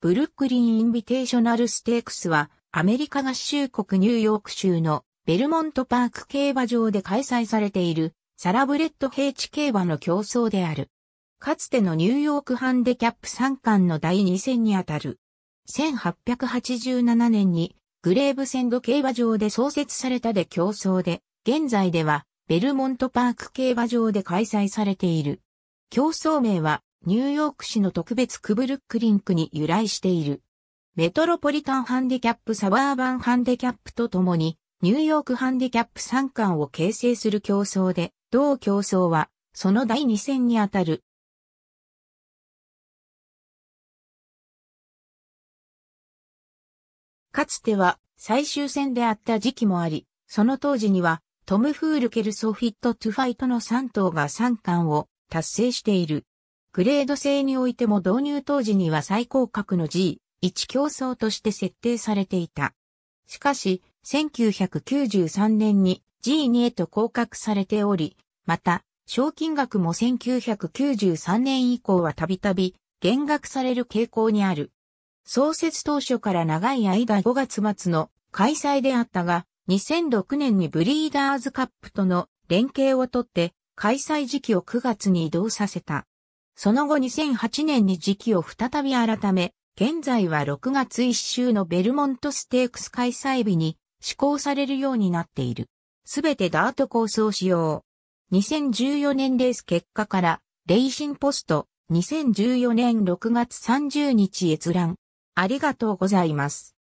ブルックリン・インビテーショナル・ステークスは、アメリカ合衆国ニューヨーク州のベルモントパーク競馬場で開催されているサラブレッドイチ競馬の競争である。かつてのニューヨークハンデキャップ3冠の第2戦にあたる。1887年にグレーブセンド競馬場で創設されたで競争で、現在ではベルモントパーク競馬場で開催されている。競争名はニューヨーク市の特別クブルックリンクに由来している。メトロポリタンハンデキャップサバーバンハンデキャップとともに、ニューヨークハンデキャップ参冠を形成する競争で、同競争は、その第2戦にあたる。かつては最終戦であった時期もあり、その当時にはトム・フールケルソフィット・トゥファイトの3頭が3冠を達成している。グレード制においても導入当時には最高格の G、1競争として設定されていた。しかし、1993年に G2 へと降格されており、また、賞金額も1993年以降はたびたび減額される傾向にある。創設当初から長い間5月末の開催であったが、2006年にブリーダーズカップとの連携をとって開催時期を9月に移動させた。その後2008年に時期を再び改め、現在は6月1週のベルモントステークス開催日に施行されるようになっている。すべてダートコースを使用。2014年レース結果から、レイシンポスト、2014年6月30日閲覧。ありがとうございます。